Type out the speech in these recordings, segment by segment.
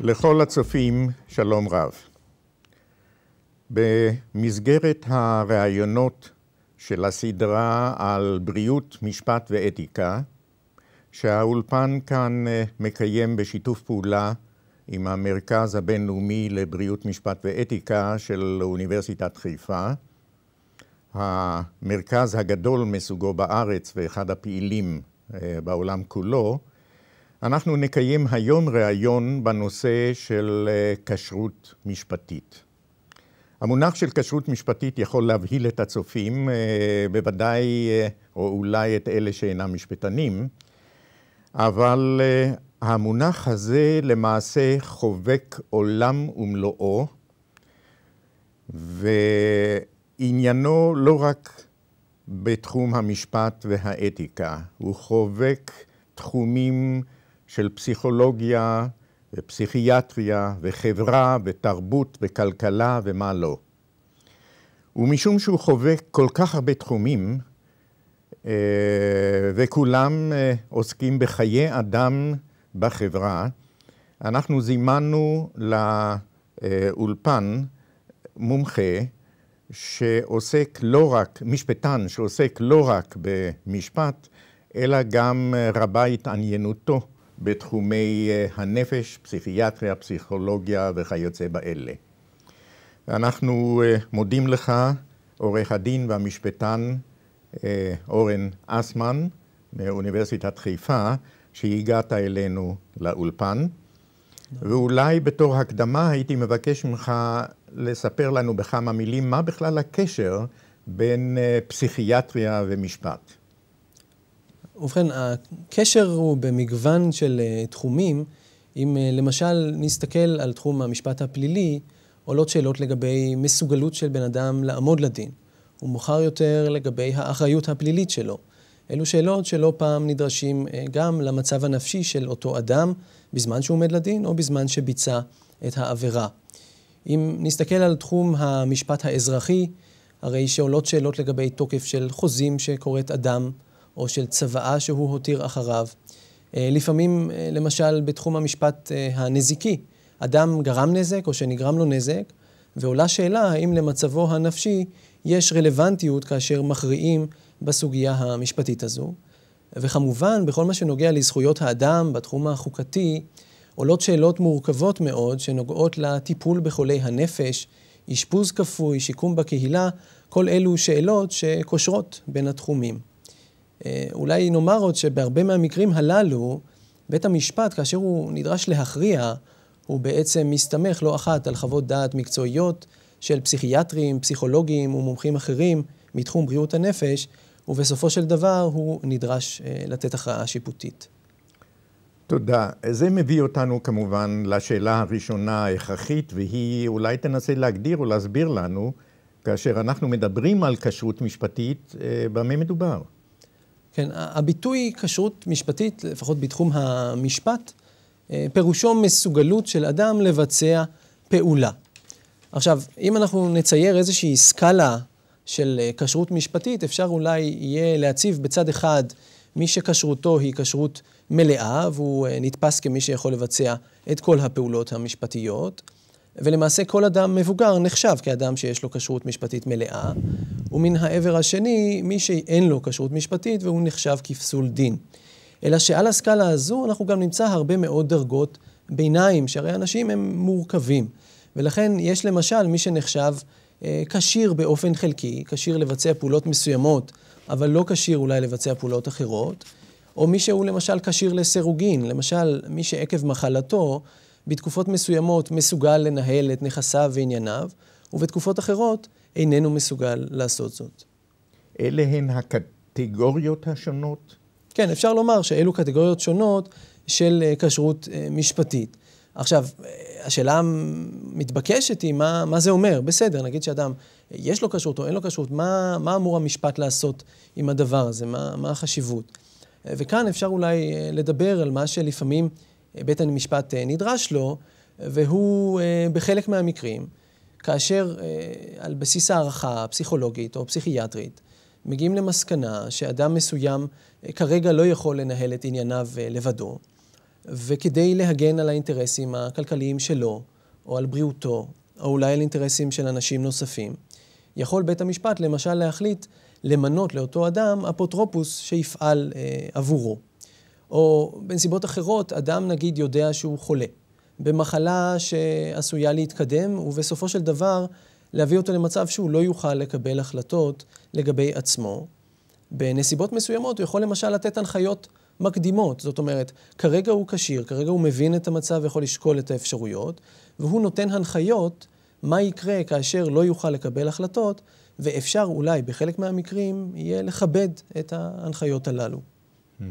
לכל הצופים, שלום רב. במסגרת הראיונות של הסדרה על בריאות, משפט ואתיקה, שהאולפן כאן אה, מקיים בשיתוף פעולה עם המרכז הבינלאומי לבריאות, משפט ואתיקה של אוניברסיטת חיפה, המרכז הגדול מסוגו בארץ ואחד הפעילים אה, בעולם כולו, אנחנו נקיים היום ראיון בנושא של אה, כשרות משפטית. המונח של כשרות משפטית יכול להבהיל את הצופים, אה, בוודאי, או אולי את אלה שאינם משפטנים, אבל המונח הזה למעשה חובק עולם ומלואו, ו... עניינו לא רק בתחום המשפט והאתיקה, הוא חובק תחומים של פסיכולוגיה ופסיכיאטריה וחברה ותרבות וכלכלה ומה לא. ומשום שהוא חובק כל כך הרבה תחומים, אה, וכולם אה, עוסקים בחיי אדם בחברה, אנחנו זימנו לאולפן מומחה שעוסק לא רק, משפטן שעוסק לא רק במשפט, אלא גם רבה התעניינותו בתחומי אה, הנפש, פסיכיאטריה, פסיכולוגיה וכיוצא באלה. אנחנו אה, מודים לך, עורך הדין והמשפטן אה, אורן אסמן מאוניברסיטת חיפה, שהגעת אלינו לאולפן. ואולי בתור הקדמה הייתי מבקש ממך לספר לנו בכמה מילים מה בכלל הקשר בין אה, פסיכיאטריה ומשפט. ובכן, הקשר הוא במגוון של אה, תחומים. אם אה, למשל נסתכל על תחום המשפט הפלילי, עולות שאלות לגבי מסוגלות של בן אדם לעמוד לדין, ומאוחר יותר לגבי האחריות הפלילית שלו. אלו שאלות שלא פעם נדרשים אה, גם למצב הנפשי של אותו אדם בזמן שהוא עומד לדין או בזמן שביצע את העבירה. אם נסתכל על תחום המשפט האזרחי, הרי שעולות שאלות לגבי תוקף של חוזים שכורת אדם או של צוואה שהוא הותיר אחריו. אה, לפעמים, אה, למשל, בתחום המשפט הנזיקי, אדם גרם נזק או שנגרם לו נזק, ועולה שאלה האם למצבו הנפשי יש רלוונטיות כאשר מכריעים בסוגיה המשפטית הזו. וכמובן, בכל מה שנוגע לזכויות האדם בתחום החוקתי, עולות שאלות מורכבות מאוד שנוגעות לטיפול בחולי הנפש, אשפוז כפוי, שיקום בקהילה, כל אלו שאלות שקושרות בין התחומים. אה, אולי נאמר עוד שבהרבה מהמקרים הללו, בית המשפט, כאשר הוא נדרש להכריע, הוא בעצם מסתמך לא אחת על חוות דעת מקצועיות של פסיכיאטרים, פסיכולוגים ומומחים אחרים מתחום בריאות הנפש, ובסופו של דבר הוא נדרש אה, לתת הכרעה שיפוטית. תודה. זה מביא אותנו כמובן לשאלה הראשונה ההכרחית, והיא אולי תנסה להגדיר או להסביר לנו, כאשר אנחנו מדברים על כשרות משפטית, אה, במה מדובר? כן, הביטוי כשרות משפטית, לפחות בתחום המשפט, אה, פירושו מסוגלות של אדם לבצע פעולה. עכשיו, אם אנחנו נצייר איזושהי סקאלה של אה, כשרות משפטית, אפשר אולי יהיה להציב בצד אחד מי שכשרותו היא כשרות מלאה, והוא אה, נתפס כמי שיכול לבצע את כל הפעולות המשפטיות, ולמעשה כל אדם מבוגר נחשב כאדם שיש לו כשרות משפטית מלאה, ומן העבר השני, מי שאין לו כשרות משפטית והוא נחשב כפסול דין. אלא שעל הסקאלה הזו אנחנו גם נמצא הרבה מאוד דרגות ביניים, שהרי אנשים הם מורכבים. ולכן יש למשל מי שנחשב אה, כשיר באופן חלקי, כשיר לבצע פעולות מסוימות, אבל לא כשיר אולי לבצע פעולות אחרות, או מי שהוא למשל כשיר לסירוגין, למשל מי שעקב מחלתו בתקופות מסוימות מסוגל לנהל את נכסיו וענייניו, ובתקופות אחרות איננו מסוגל לעשות זאת. אלה הן הקטגוריות השונות? כן, אפשר לומר שאלו קטגוריות שונות של אה, כשרות אה, משפטית. עכשיו, השאלה המתבקשת היא, מה, מה זה אומר? בסדר, נגיד שאדם, יש לו כשרות או אין לו כשרות, מה, מה אמור המשפט לעשות עם הדבר הזה? מה, מה החשיבות? וכאן אפשר אולי אה, לדבר על מה שלפעמים אה, בית המשפט אה, נדרש לו, והוא בחלק מהמקרים, כאשר על בסיס הערכה פסיכולוגית או פסיכיאטרית, מגיעים למסקנה שאדם מסוים כרגע לא יכול לנהל את ענייניו לבדו, וכדי להגן על האינטרסים הכלכליים שלו, או על בריאותו, או אולי על אינטרסים של אנשים נוספים, יכול בית המשפט למשל להחליט למנות לאותו אדם אפוטרופוס שיפעל אה, עבורו. או בנסיבות אחרות, אדם נגיד יודע שהוא חולה, במחלה שעשויה להתקדם, ובסופו של דבר להביא אותו למצב שהוא לא יוכל לקבל החלטות לגבי עצמו. בנסיבות מסוימות הוא יכול למשל לתת הנחיות מקדימות. זאת אומרת, כרגע הוא כשיר, כרגע הוא מבין את המצב ויכול לשקול את האפשרויות, והוא נותן הנחיות מה יקרה כאשר לא יוכל לקבל החלטות, ואפשר אולי בחלק מהמקרים יהיה לכבד את ההנחיות הללו. Mm-hmm.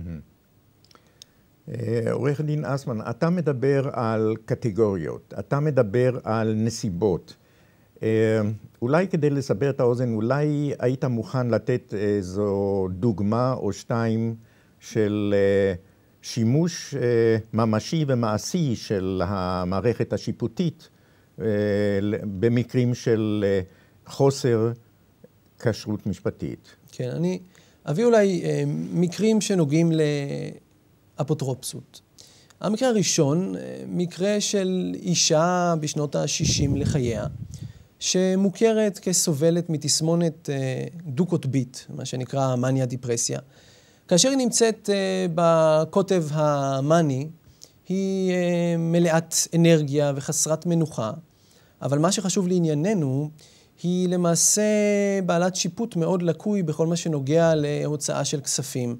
אה, עורך דין אסמן, אתה מדבר על קטגוריות, אתה מדבר על נסיבות. אה, אולי כדי לסבר את האוזן, אולי היית מוכן לתת איזו דוגמה או שתיים של אה, שימוש אה, ממשי ומעשי של המערכת השיפוטית אה, במקרים של חוסר כשרות משפטית. כן, אני אביא אולי מקרים שנוגעים לאפוטרופסות. המקרה הראשון, מקרה של אישה בשנות ה-60 לחייה, שמוכרת כסובלת מתסמונת דו-קוטבית, מה שנקרא מניה דיפרסיה. כאשר היא נמצאת uh, בקוטב המאני, היא uh, מלאת אנרגיה וחסרת מנוחה, אבל מה שחשוב לענייננו, היא למעשה בעלת שיפוט מאוד לקוי בכל מה שנוגע להוצאה של כספים.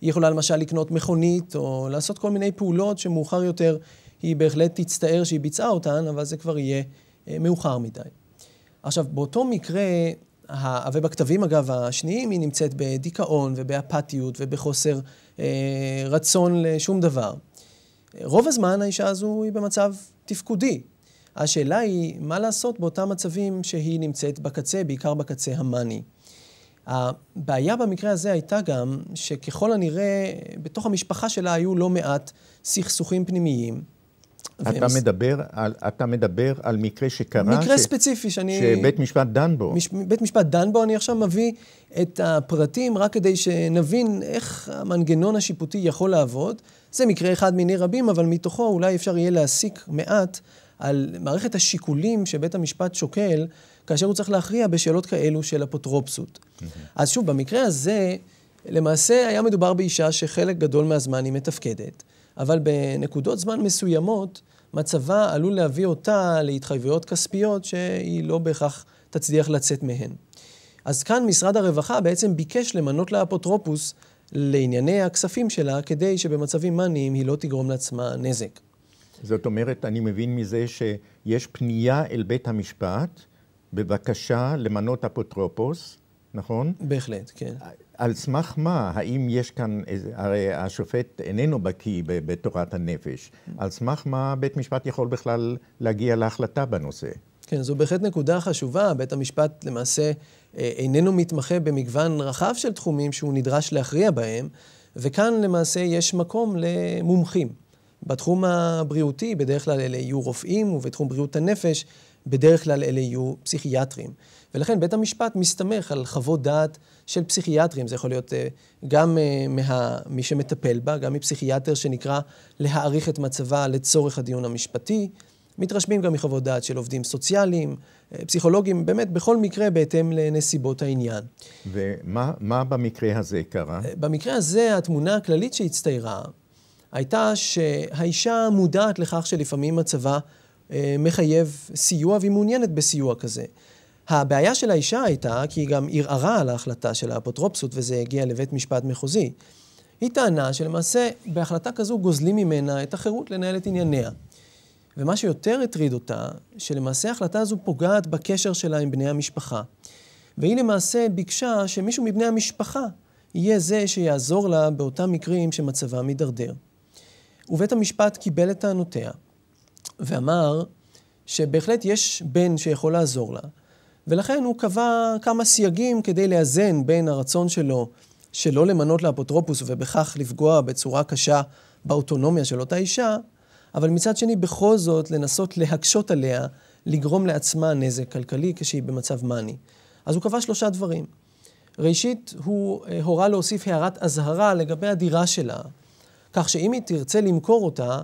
היא יכולה למשל לקנות מכונית, או לעשות כל מיני פעולות שמאוחר יותר היא בהחלט תצטער שהיא ביצעה אותן, אבל זה כבר יהיה אה, מאוחר מדי. עכשיו, באותו מקרה, ובכתבים, אגב, השניים, היא נמצאת בדיכאון ובאפתיות ובחוסר אה, רצון לשום דבר. רוב הזמן האישה הזו היא במצב תפקודי. השאלה היא, מה לעשות באותם מצבים שהיא נמצאת בקצה, בעיקר בקצה המאני. הבעיה במקרה הזה הייתה גם שככל הנראה, בתוך המשפחה שלה היו לא מעט סכסוכים פנימיים. אתה, ומס... מדבר על, אתה מדבר על מקרה שקרה... מקרה ש... ספציפי שאני... שבית משפט דן בו. מש... בית משפט דן בו, אני עכשיו מביא את הפרטים רק כדי שנבין איך המנגנון השיפוטי יכול לעבוד. זה מקרה אחד מיני רבים, אבל מתוכו אולי אפשר יהיה להסיק מעט על מערכת השיקולים שבית המשפט שוקל כאשר הוא צריך להכריע בשאלות כאלו של אפוטרופסות. Mm-hmm. אז שוב, במקרה הזה, למעשה היה מדובר באישה שחלק גדול מהזמן היא מתפקדת. אבל בנקודות זמן מסוימות, מצבה עלול להביא אותה להתחייבויות כספיות שהיא לא בהכרח תצליח לצאת מהן. אז כאן משרד הרווחה בעצם ביקש למנות לה אפוטרופוס לענייני הכספים שלה, כדי שבמצבים מאניים היא לא תגרום לעצמה נזק. זאת אומרת, אני מבין מזה שיש פנייה אל בית המשפט בבקשה למנות אפוטרופוס, נכון? בהחלט, כן. על סמך מה? האם יש כאן, הרי השופט איננו בקיא בתורת הנפש. על סמך מה בית משפט יכול בכלל להגיע להחלטה בנושא? כן, זו בהחלט נקודה חשובה. בית המשפט למעשה אה, איננו מתמחה במגוון רחב של תחומים שהוא נדרש להכריע בהם, וכאן למעשה יש מקום למומחים. בתחום הבריאותי, בדרך כלל אלה יהיו רופאים, ובתחום בריאות הנפש, בדרך כלל אלה יהיו פסיכיאטרים. ולכן בית המשפט מסתמך על חוות דעת של פסיכיאטרים. זה יכול להיות uh, גם uh, מה, מי שמטפל בה, גם מפסיכיאטר שנקרא להעריך את מצבה לצורך הדיון המשפטי. מתרשמים גם מחוות דעת של עובדים סוציאליים, אה, פסיכולוגים, באמת בכל מקרה בהתאם לנסיבות העניין. ומה במקרה הזה קרה? במקרה הזה התמונה הכללית שהצטיירה הייתה שהאישה מודעת לכך שלפעמים מצבה אה, מחייב סיוע והיא מעוניינת בסיוע כזה. הבעיה של האישה הייתה כי היא גם ערערה על ההחלטה של האפוטרופסות וזה הגיע לבית משפט מחוזי. היא טענה שלמעשה בהחלטה כזו גוזלים ממנה את החירות לנהל את ענייניה. ומה שיותר הטריד אותה, שלמעשה ההחלטה הזו פוגעת בקשר שלה עם בני המשפחה. והיא למעשה ביקשה שמישהו מבני המשפחה יהיה זה שיעזור לה באותם מקרים שמצבה מידרדר. ובית המשפט קיבל את טענותיה, ואמר שבהחלט יש בן שיכול לעזור לה, ולכן הוא קבע כמה סייגים כדי לאזן בין הרצון שלו שלא למנות לאפוטרופוס ובכך לפגוע בצורה קשה באוטונומיה של אותה אישה, אבל מצד שני בכל זאת לנסות להקשות עליה, לגרום לעצמה נזק כלכלי כשהיא במצב מאני. אז הוא קבע שלושה דברים. ראשית, הוא אה, הורה להוסיף הערת אזהרה לגבי הדירה שלה, כך שאם היא תרצה למכור אותה,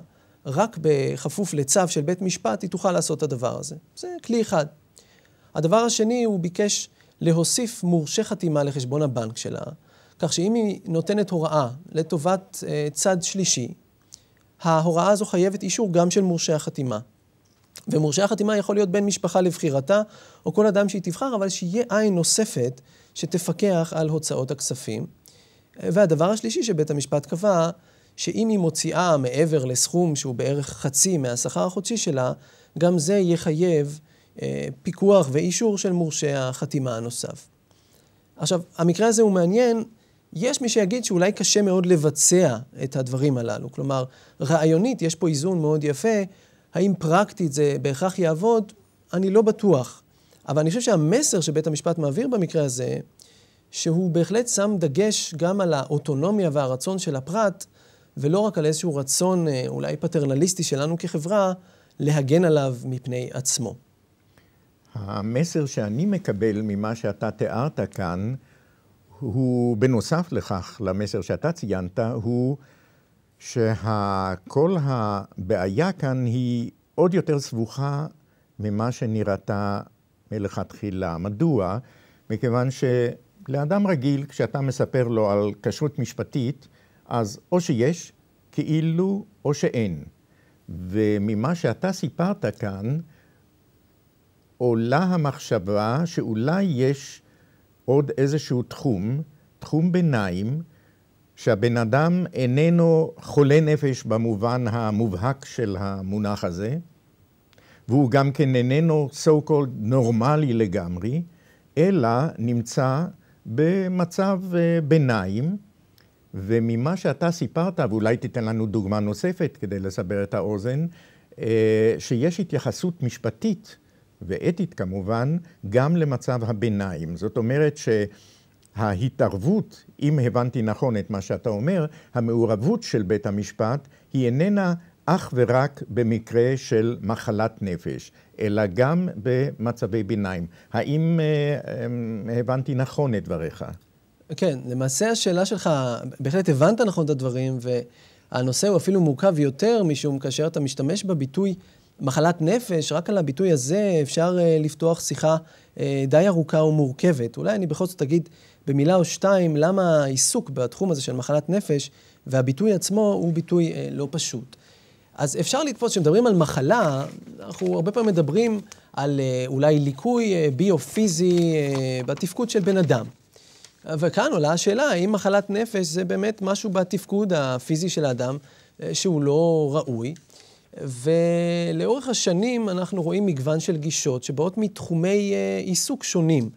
רק בכפוף לצו של בית משפט היא תוכל לעשות את הדבר הזה. זה כלי אחד. הדבר השני, הוא ביקש להוסיף מורשה חתימה לחשבון הבנק שלה, כך שאם היא נותנת הוראה לטובת אה, צד שלישי, ההוראה הזו חייבת אישור גם של מורשה החתימה. ומורשה החתימה יכול להיות בן משפחה לבחירתה, או כל אדם שהיא תבחר, אבל שיהיה עין נוספת שתפקח על הוצאות הכספים. אה, והדבר השלישי שבית המשפט קבע, שאם היא מוציאה מעבר לסכום שהוא בערך חצי מהשכר החודשי שלה, גם זה יחייב אה, פיקוח ואישור של מורשה החתימה הנוסף. עכשיו, המקרה הזה הוא מעניין. יש מי שיגיד שאולי קשה מאוד לבצע את הדברים הללו. כלומר, רעיונית יש פה איזון מאוד יפה. האם פרקטית זה בהכרח יעבוד? אני לא בטוח. אבל אני חושב שהמסר שבית המשפט מעביר במקרה הזה, שהוא בהחלט שם דגש גם על האוטונומיה והרצון של הפרט, ולא רק על איזשהו רצון אה, אולי פטרנליסטי שלנו כחברה להגן עליו מפני עצמו. המסר שאני מקבל ממה שאתה תיארת כאן, הוא, בנוסף לכך, למסר שאתה ציינת, הוא שכל הבעיה כאן היא עוד יותר סבוכה ממה שנראתה מלכתחילה. מדוע? מכיוון שלאדם רגיל, כשאתה מספר לו על כשרות משפטית, אז או שיש, כאילו, או שאין. וממה שאתה סיפרת כאן, עולה המחשבה שאולי יש עוד איזשהו תחום, תחום ביניים, שהבן אדם איננו חולה נפש במובן המובהק של המונח הזה, והוא גם כן איננו so called נורמלי לגמרי, אלא נמצא במצב אה, ביניים, וממה שאתה סיפרת, ואולי תיתן לנו דוגמה נוספת כדי לסבר את האוזן, אה, שיש התייחסות משפטית ואתית כמובן, גם למצב הביניים. זאת אומרת שההתערבות, אם הבנתי נכון את מה שאתה אומר, המעורבות של בית המשפט היא איננה אך ורק במקרה של מחלת נפש, אלא גם במצבי ביניים. האם אה, אה, הבנתי נכון את דבריך? כן, למעשה השאלה שלך, בהחלט הבנת נכון את הדברים, והנושא הוא אפילו מורכב יותר, משום כאשר אתה משתמש בביטוי מחלת נפש, רק על הביטוי הזה אפשר uh, לפתוח שיחה uh, די ארוכה ומורכבת. אולי אני בכל זאת אגיד במילה או שתיים למה העיסוק בתחום הזה של מחלת נפש והביטוי עצמו הוא ביטוי uh, לא פשוט. אז אפשר לתפוס, כשמדברים על מחלה, אנחנו הרבה פעמים מדברים על אולי ליקוי uh, ביו-פיזי בתפקוד של בן אדם. וכאן עולה השאלה, האם מחלת נפש זה באמת משהו בתפקוד הפיזי של האדם אה, שהוא לא ראוי? ולאורך השנים אנחנו רואים מגוון של גישות שבאות מתחומי אה, עיסוק שונים.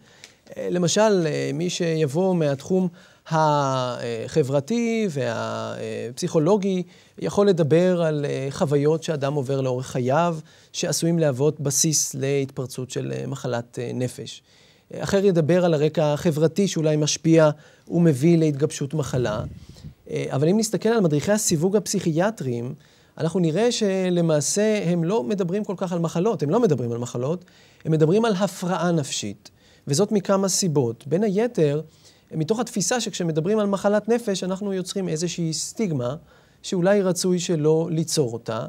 אה, למשל, מי שיבוא מהתחום החברתי והפסיכולוגי יכול לדבר על חוויות שאדם עובר לאורך חייו, שעשויים להוות בסיס להתפרצות של מחלת נפש. אחר ידבר על הרקע החברתי שאולי משפיע ומביא להתגבשות מחלה. אה, אבל אם נסתכל על מדריכי הסיווג הפסיכיאטריים, אנחנו נראה שלמעשה הם לא מדברים כל כך על מחלות, הם לא מדברים על מחלות, הם מדברים על הפרעה נפשית, וזאת מכמה סיבות. בין היתר, מתוך התפיסה שכשמדברים על מחלת נפש, אנחנו יוצרים איזושהי סטיגמה, שאולי רצוי שלא ליצור אותה,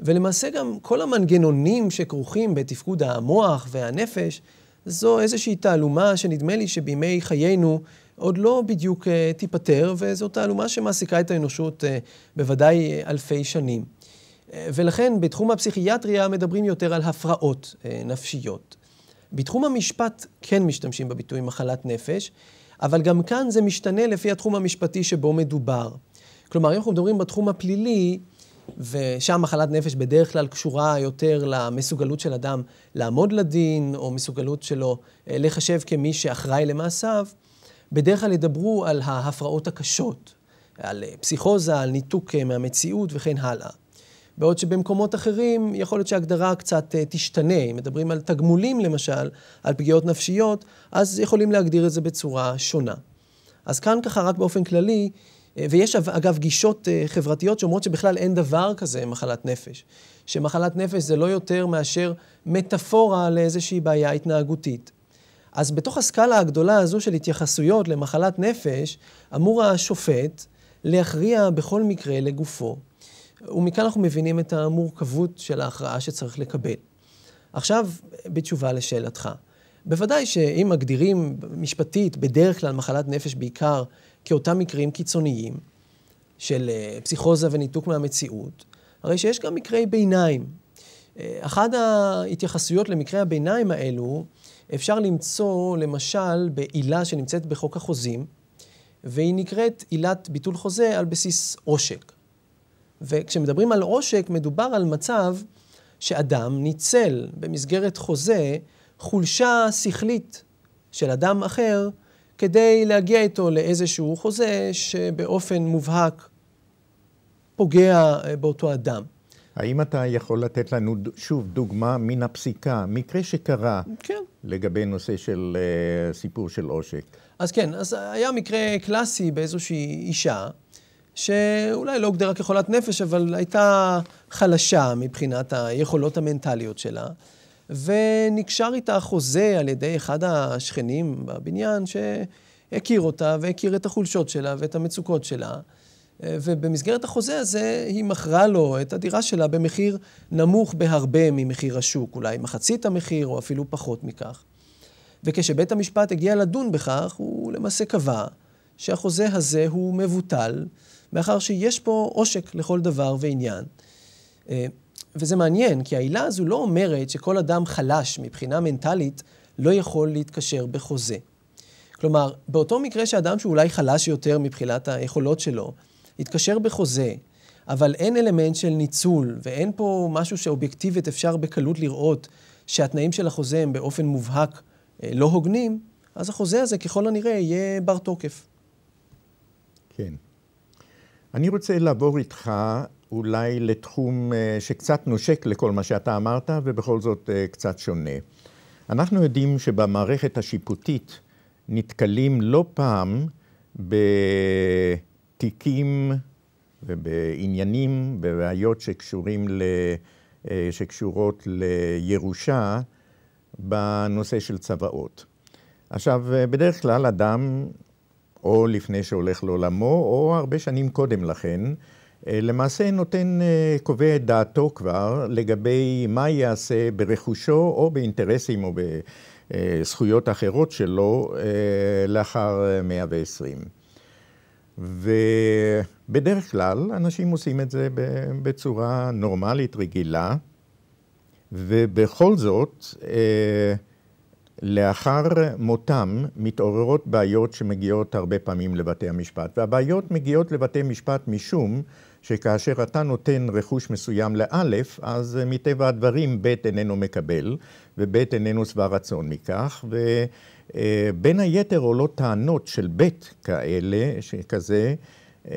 ולמעשה גם כל המנגנונים שכרוכים בתפקוד המוח והנפש, זו איזושהי תעלומה שנדמה לי שבימי חיינו עוד לא בדיוק uh, תיפתר, וזו תעלומה שמעסיקה את האנושות uh, בוודאי אה, אלפי שנים. אה, ולכן בתחום הפסיכיאטריה מדברים יותר על הפרעות אה, נפשיות. בתחום המשפט כן משתמשים בביטוי מחלת נפש, אבל גם כאן זה משתנה לפי התחום המשפטי שבו מדובר. כלומר, אם אנחנו מדברים בתחום הפלילי, ושם מחלת נפש בדרך כלל קשורה יותר למסוגלות של אדם לעמוד לדין, או מסוגלות שלו אה, לחשב כמי שאחראי למעשיו, בדרך כלל ידברו על ההפרעות הקשות, על אה, פסיכוזה, על ניתוק אה, מהמציאות וכן הלאה. בעוד שבמקומות אחרים יכול להיות שההגדרה קצת תשתנה. אם מדברים על תגמולים למשל, על פגיעות נפשיות, אז יכולים להגדיר את זה בצורה שונה. אז כאן ככה רק באופן כללי, אה, ויש אגב גישות אה, חברתיות שאומרות שבכלל אין דבר כזה מחלת נפש. שמחלת נפש זה לא יותר מאשר מטאפורה לאיזושהי בעיה התנהגותית. אז בתוך הסקאלה הגדולה הזו של התייחסויות למחלת נפש, אמור השופט להכריע בכל מקרה לגופו. ומכאן אנחנו מבינים את המורכבות של ההכרעה שצריך לקבל. עכשיו, בתשובה לשאלתך. בוודאי שאם מגדירים משפטית, בדרך כלל מחלת נפש בעיקר כאותם מקרים קיצוניים של אה, פסיכוזה וניתוק מהמציאות, הרי שיש גם מקרי ביניים. אה, אחת ההתייחסויות למקרי הביניים האלו אפשר למצוא למשל בעילה שנמצאת בחוק החוזים, והיא נקראת עילת ביטול חוזה על בסיס עושק. וכשמדברים על עושק, מדובר על מצב שאדם ניצל במסגרת חוזה חולשה שכלית של אדם אחר כדי להגיע איתו לאיזשהו חוזה שבאופן מובהק פוגע אה, באותו אדם. האם אתה יכול לתת לנו שוב דוגמה מן הפסיקה, מקרה שקרה, כן. לגבי נושא של uh, סיפור של עושק? אז כן, אז היה מקרה קלאסי באיזושהי אישה, שאולי לא הוגדרה כחולת נפש, אבל הייתה חלשה מבחינת היכולות המנטליות שלה. ונקשר איתה חוזה על ידי אחד השכנים בבניין, שהכיר אותה והכיר את החולשות שלה ואת המצוקות שלה. ובמסגרת החוזה הזה היא מכרה לו את הדירה שלה במחיר נמוך בהרבה ממחיר השוק, אולי מחצית המחיר או אפילו פחות מכך. וכשבית המשפט הגיע לדון בכך, הוא למעשה קבע שהחוזה הזה הוא מבוטל, מאחר שיש פה עושק לכל דבר ועניין. אה, וזה מעניין, כי העילה הזו לא אומרת שכל אדם חלש מבחינה מנטלית לא יכול להתקשר בחוזה. כלומר, באותו מקרה שאדם שאולי חלש יותר מבחינת היכולות שלו, יתקשר בחוזה, אבל אין אלמנט של ניצול, ואין פה משהו שאובייקטיבית אפשר בקלות לראות שהתנאים של החוזה הם באופן מובהק אה, לא הוגנים, אז החוזה הזה ככל הנראה יהיה בר תוקף. כן. אני רוצה לעבור איתך אולי לתחום אה, שקצת נושק לכל מה שאתה אמרת, ובכל זאת אה, קצת שונה. אנחנו יודעים שבמערכת השיפוטית נתקלים לא פעם בתיקים ובעניינים, בבעיות שקשורים ל... אה, שקשורות לירושה בנושא של צוואות. עכשיו, בדרך כלל אדם, או לפני שהולך לעולמו, או הרבה שנים קודם לכן, אה, למעשה נותן, אה, קובע את דעתו כבר לגבי מה יעשה ברכושו או באינטרסים או בזכויות אחרות שלו אה, לאחר 120. ובדרך כלל אנשים עושים את זה בצורה נורמלית, רגילה, ובכל זאת לאחר מותם מתעוררות בעיות שמגיעות הרבה פעמים לבתי המשפט, והבעיות מגיעות לבתי משפט משום שכאשר אתה נותן רכוש מסוים לאלף, אז מטבע הדברים בית איננו מקבל, ובית איננו שבע רצון מכך, ובין היתר עולות טענות של בית כאלה, שכזה, אמ,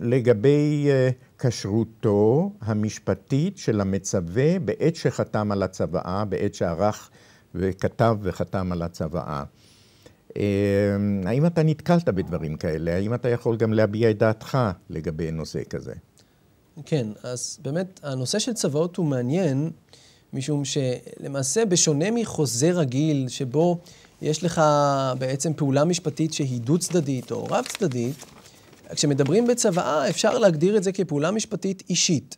לגבי אה, כשרותו המשפטית של המצווה בעת שחתם על הצוואה, בעת שערך וכתב וחתם על הצוואה. אה, האם אתה נתקלת בדברים כאלה? האם אתה יכול גם להביע את דעתך לגבי נושא כזה? כן, אז באמת, הנושא של צוואות הוא מעניין, משום שלמעשה, בשונה מחוזה רגיל, שבו יש לך בעצם פעולה משפטית שהיא דו-צדדית או רב-צדדית, כשמדברים בצוואה, אפשר להגדיר את זה כפעולה משפטית אישית.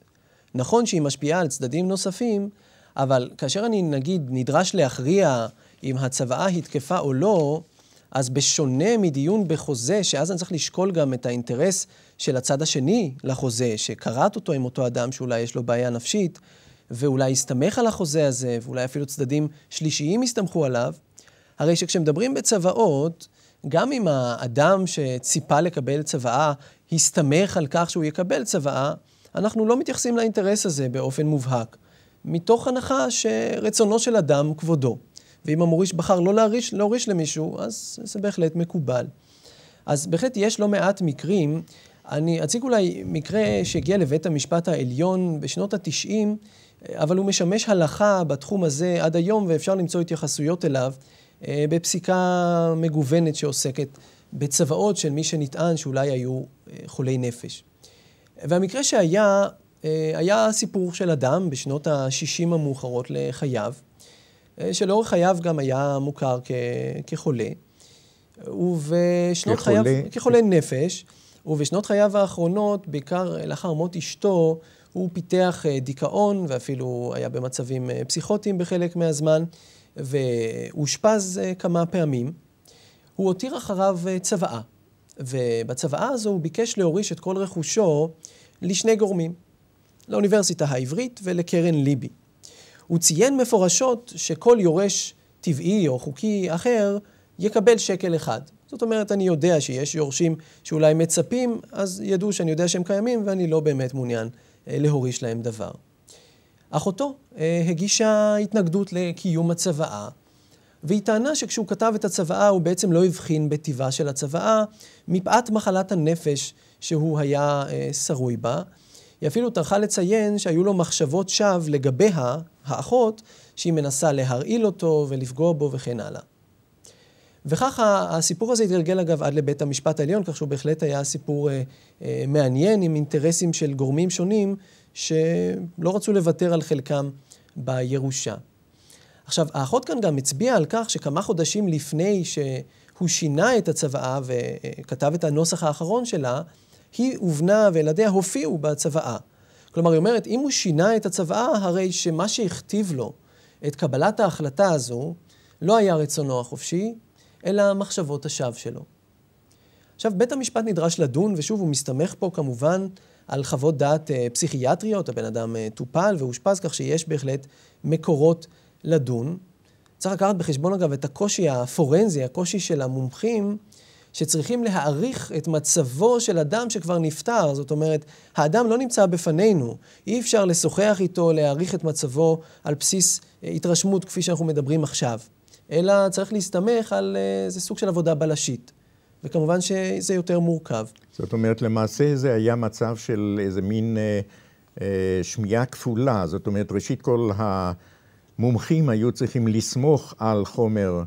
נכון שהיא משפיעה על צדדים נוספים, אבל כאשר אני, נגיד, נדרש להכריע אם הצוואה התקפה או לא, אז בשונה מדיון בחוזה, שאז אני צריך לשקול גם את האינטרס של הצד השני לחוזה, שכרת אותו עם אותו אדם שאולי יש לו בעיה נפשית, ואולי הסתמך על החוזה הזה, ואולי אפילו צדדים שלישיים הסתמכו עליו, הרי שכשמדברים בצוואות, גם אם האדם שציפה לקבל צוואה הסתמך על כך שהוא יקבל צוואה, אנחנו לא מתייחסים לאינטרס הזה באופן מובהק. מתוך הנחה שרצונו של אדם כבודו. ואם המוריש בחר לא להוריש, להוריש למישהו, אז זה בהחלט מקובל. אז בהחלט יש לא מעט מקרים. אני אציג אולי מקרה שהגיע לבית המשפט העליון בשנות התשעים, אבל הוא משמש הלכה בתחום הזה עד היום, ואפשר למצוא התייחסויות אליו אה, בפסיקה מגוונת שעוסקת בצוואות של מי שנטען שאולי היו אה, חולי נפש. והמקרה שהיה אה, היה סיפור של אדם בשנות ה-60 המאוחרות לחייו, אה, שלאורך חייו גם היה מוכר כ- כחולה, ובשנות כחולה. חייו... כחולה נפש, ובשנות חייו האחרונות, בעיקר לאחר מות אשתו, הוא פיתח אה, דיכאון, ואפילו היה במצבים פסיכוטיים בחלק מהזמן, ואושפז כמה פעמים. הוא הותיר אחריו צוואה, ובצוואה הזו הוא ביקש להוריש את כל רכושו לשני גורמים. לאוניברסיטה העברית ולקרן ליבי. הוא ציין מפורשות שכל יורש טבעי או חוקי אחר יקבל שקל אחד. זאת אומרת, אני יודע שיש יורשים שאולי מצפים, אז ידעו שאני יודע שהם קיימים ואני לא באמת מעוניין אה, להוריש להם דבר. אחותו אה, הגישה התנגדות לקיום הצוואה, והיא טענה שכשהוא כתב את הצוואה הוא בעצם לא הבחין בטיבה של הצוואה מפאת מחלת הנפש שהוא היה אה, שרוי בה, היא אפילו טרחה לציין שהיו לו מחשבות שווא לגביה, האחות, שהיא מנסה להרעיל אותו ולפגוע בו וכן הלאה. וככה הסיפור הזה התגלגל אגב עד לבית המשפט העליון, כך שהוא בהחלט היה סיפור אה, אה, מעניין עם אינטרסים של גורמים שונים שלא רצו לוותר על חלקם בירושה. עכשיו, האחות כאן גם הצביעה על כך שכמה חודשים לפני שהוא שינה את הצוואה וכתב את הנוסח האחרון שלה, היא ובנה וילדיה הופיעו בצוואה. כלומר, היא אומרת, אם הוא שינה את הצוואה, הרי שמה שהכתיב לו את קבלת ההחלטה הזו, לא היה רצונו החופשי, אלא מחשבות השווא שלו. עכשיו, בית המשפט נדרש לדון, ושוב, הוא מסתמך פה כמובן על חוות דעת אה, פסיכיאטריות, הבן אדם אה, טופל ואושפז, כך שיש בהחלט מקורות לדון. צריך לקחת בחשבון, אגב, את הקושי הפורנזי, הקושי של המומחים שצריכים להעריך את מצבו של אדם שכבר נפטר. זאת אומרת, האדם לא נמצא בפנינו. אי אפשר לשוחח איתו, להעריך את מצבו על בסיס אה, התרשמות כפי שאנחנו מדברים עכשיו. אלא צריך להסתמך על איזה אה, סוג של עבודה בלשית. וכמובן שזה יותר מורכב. זאת אומרת, למעשה זה היה מצב של איזה מין אה, אה, שמיעה כפולה. זאת אומרת, ראשית כל המומחים היו צריכים לסמוך על חומר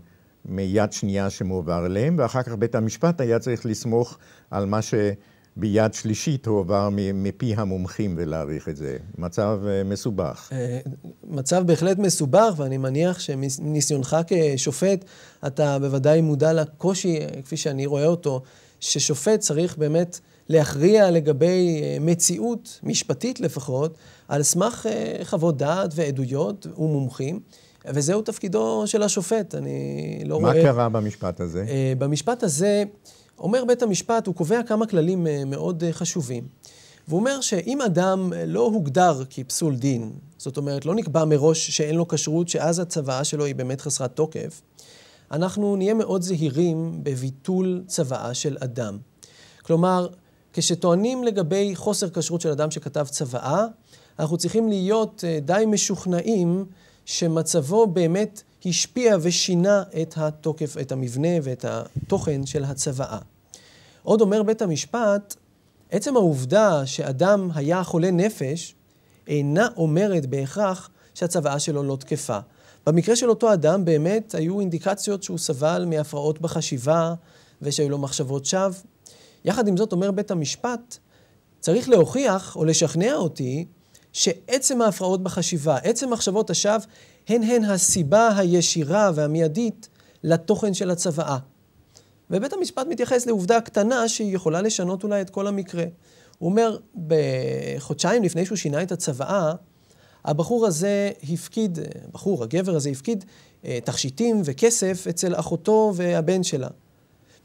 מיד שנייה שמועבר אליהם, ואחר כך בית המשפט היה צריך לסמוך על מה שביד שלישית הועבר מפי המומחים ולהעריך את זה. מצב אה, מסובך. אה, מצב בהחלט מסובך, ואני מניח שמניסיונך כשופט, אתה בוודאי מודע לקושי, כפי שאני רואה אותו, ששופט צריך באמת... להכריע לגבי אה, מציאות משפטית לפחות, על סמך חוות דעת ועדויות ומומחים, וזהו תפקידו של השופט, אני לא מה רואה... מה קרה במשפט הזה? Uh, במשפט הזה, אומר בית המשפט, הוא קובע כמה כללים uh, מאוד uh, חשובים. והוא אומר שאם אדם לא הוגדר כפסול דין, זאת אומרת, לא נקבע מראש שאין לו כשרות, שאז הצוואה שלו היא באמת חסרת תוקף, אנחנו נהיה מאוד זהירים בביטול צוואה של אדם. כלומר, כשטוענים לגבי חוסר כשרות של אדם שכתב צוואה, אנחנו צריכים להיות די משוכנעים שמצבו באמת השפיע ושינה את התוקף, את המבנה ואת התוכן של הצוואה. עוד אומר בית המשפט, עצם העובדה שאדם היה חולה נפש, אינה אומרת בהכרח שהצוואה שלו לא תקפה. במקרה של אותו אדם באמת היו אינדיקציות שהוא סבל מהפרעות בחשיבה ושהיו לו מחשבות שווא. יחד עם זאת אומר בית המשפט, צריך להוכיח או לשכנע אותי שעצם ההפרעות בחשיבה, עצם מחשבות השווא, הן הן הסיבה הישירה והמיידית לתוכן של הצוואה. ובית המשפט מתייחס לעובדה קטנה שהיא יכולה לשנות אולי את כל המקרה. הוא אומר, בחודשיים לפני שהוא שינה את הצוואה, הבחור הזה הפקיד, הבחור, הגבר הזה הפקיד אה, תכשיטים וכסף אצל אחותו והבן שלה.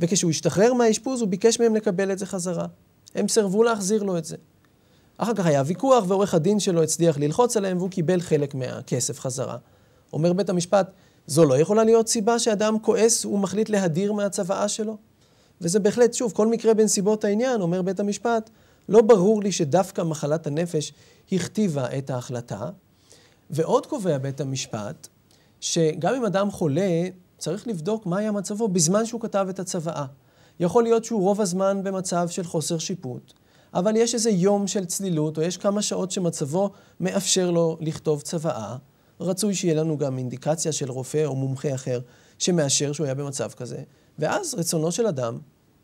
וכשהוא השתחרר מהאשפוז, הוא ביקש מהם לקבל את זה חזרה. הם סירבו להחזיר לו את זה. אחר כך היה ויכוח, ועורך הדין שלו הצליח ללחוץ עליהם, והוא קיבל חלק מהכסף חזרה. אומר בית המשפט, זו לא יכולה להיות סיבה שאדם כועס ומחליט להדיר מהצוואה שלו. וזה בהחלט, שוב, כל מקרה בנסיבות העניין, אומר בית המשפט, לא ברור לי שדווקא מחלת הנפש הכתיבה את ההחלטה. ועוד קובע בית המשפט, שגם אם אדם חולה, צריך לבדוק מה היה מצבו בזמן שהוא כתב את הצוואה. יכול להיות שהוא רוב הזמן במצב של חוסר שיפוט. אבל יש איזה יום של צלילות, או יש כמה שעות שמצבו מאפשר לו לכתוב צוואה. רצוי שיהיה לנו גם אינדיקציה של רופא או מומחה אחר שמאשר שהוא היה במצב כזה, ואז רצונו של אדם,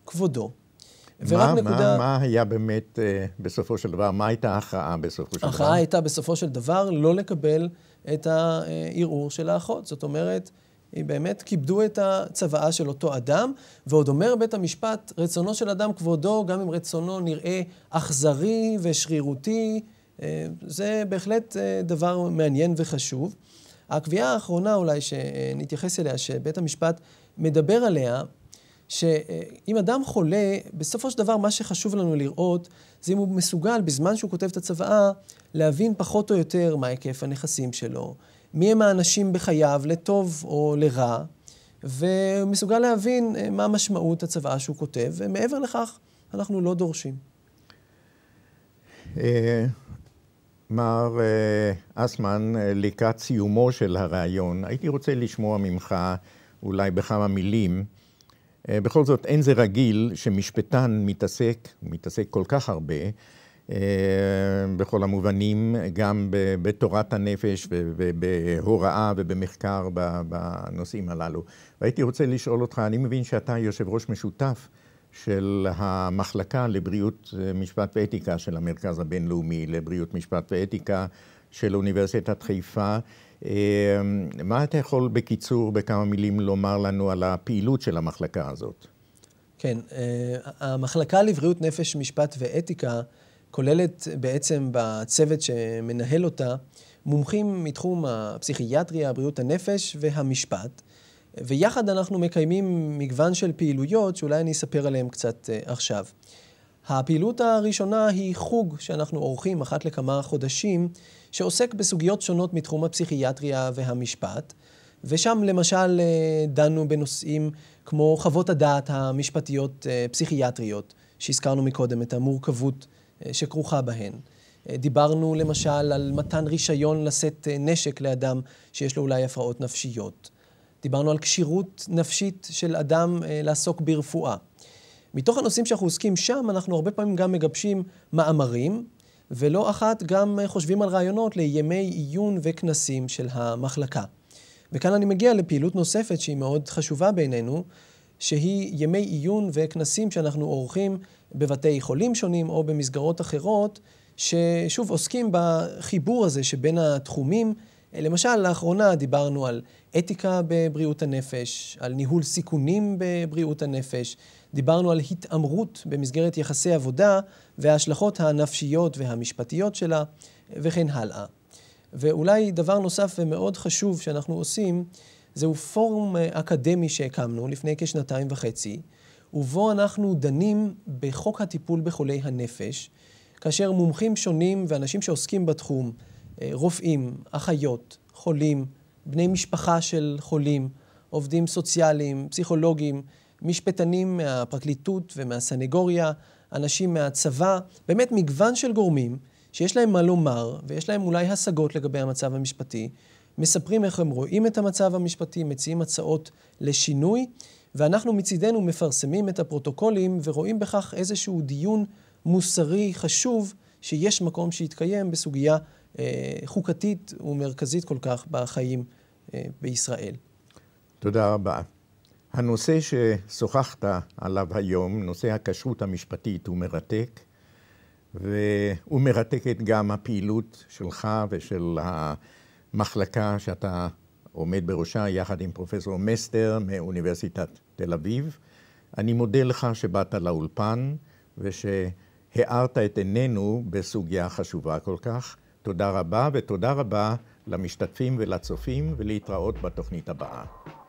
כבודו. מה, נקודה... מה, מה היה באמת אה, בסופו של דבר, מה הייתה ההכרעה בסופו של דבר? ההכרעה הייתה בסופו של דבר לא לקבל את הערעור של האחות. זאת אומרת, באמת כיבדו את הצוואה של אותו אדם, ועוד אומר בית המשפט, רצונו של אדם כבודו, גם אם רצונו נראה אכזרי ושרירותי, אה, זה בהחלט אה, דבר מעניין וחשוב. הקביעה האחרונה אולי שנתייחס אליה, שבית המשפט מדבר עליה, שאם אדם חולה, בסופו של דבר מה שחשוב לנו לראות זה אם הוא מסוגל, בזמן שהוא כותב את הצוואה, להבין פחות או יותר מה היקף הנכסים שלו, מי הם האנשים בחייו, לטוב או לרע, ומסוגל להבין אה, מה משמעות הצוואה שהוא כותב, ומעבר לכך, אנחנו לא דורשים. אה, מר אה, אסמן, לקראת סיומו של הריאיון, הייתי רוצה לשמוע ממך, אולי בכמה מילים, בכל זאת, אין זה רגיל שמשפטן מתעסק, מתעסק כל כך הרבה, אה, בכל המובנים, גם בתורת הנפש ובהוראה ובמחקר בנושאים הללו. והייתי רוצה לשאול אותך, אני מבין שאתה יושב ראש משותף של המחלקה לבריאות אה, משפט ואתיקה של המרכז הבינלאומי לבריאות משפט ואתיקה של אוניברסיטת חיפה. אה, מה אתה יכול בקיצור, בכמה מילים, לומר לנו על הפעילות של המחלקה הזאת? כן, המחלקה לבריאות נפש, משפט ואתיקה כוללת בעצם בצוות שמנהל אותה מומחים מתחום הפסיכיאטריה, בריאות הנפש והמשפט, ויחד אנחנו מקיימים מגוון של פעילויות שאולי אני אספר עליהן קצת אה, עכשיו. הפעילות הראשונה היא חוג שאנחנו עורכים אחת לכמה חודשים, שעוסק בסוגיות שונות מתחום הפסיכיאטריה והמשפט, ושם למשל אה, דנו בנושאים כמו חוות הדעת המשפטיות אה, פסיכיאטריות, שהזכרנו מקודם את המורכבות שכרוכה בהן. אה, דיברנו למשל על מתן רישיון לשאת אה, נשק לאדם שיש לו אולי הפרעות נפשיות. דיברנו על כשירות נפשית של אדם אה, לעסוק ברפואה. מתוך הנושאים שאנחנו עוסקים שם, אנחנו הרבה פעמים גם מגבשים מאמרים, ולא אחת גם חושבים על רעיונות לימי עיון וכנסים של המחלקה. וכאן אני מגיע לפעילות נוספת שהיא מאוד חשובה בעינינו, שהיא ימי עיון וכנסים שאנחנו עורכים בבתי חולים שונים או במסגרות אחרות, ששוב עוסקים בחיבור הזה שבין התחומים. למשל, לאחרונה דיברנו על אתיקה בבריאות הנפש, על ניהול סיכונים בבריאות הנפש, דיברנו על התעמרות במסגרת יחסי עבודה וההשלכות הנפשיות והמשפטיות שלה, וכן הלאה. ואולי דבר נוסף ומאוד חשוב שאנחנו עושים, זהו פורום אה, אקדמי שהקמנו לפני כשנתיים וחצי, ובו אנחנו דנים בחוק הטיפול בחולי הנפש, כאשר מומחים שונים ואנשים שעוסקים בתחום, אה, רופאים, אחיות, חולים, בני משפחה של חולים, עובדים סוציאליים, פסיכולוגים, משפטנים מהפרקליטות ומהסנגוריה, אנשים מהצבא, באמת מגוון של גורמים שיש להם מה לומר ויש להם אולי השגות לגבי המצב המשפטי, מספרים איך הם רואים את המצב המשפטי, מציעים הצעות לשינוי, ואנחנו מצידנו מפרסמים את הפרוטוקולים ורואים בכך איזשהו דיון מוסרי חשוב שיש מקום שיתקיים בסוגיה אה, חוקתית ומרכזית כל כך בחיים אה, בישראל. תודה רבה. הנושא ששוחחת עליו היום, נושא הכשרות המשפטית, הוא מרתק, ומרתקת גם הפעילות שלך ושל ה... מחלקה שאתה עומד בראשה יחד עם פרופסור מסטר מאוניברסיטת תל אביב. אני מודה לך שבאת לאולפן ושהארת את עינינו בסוגיה חשובה כל כך. תודה רבה, ותודה רבה למשתתפים ולצופים, ולהתראות בתוכנית הבאה.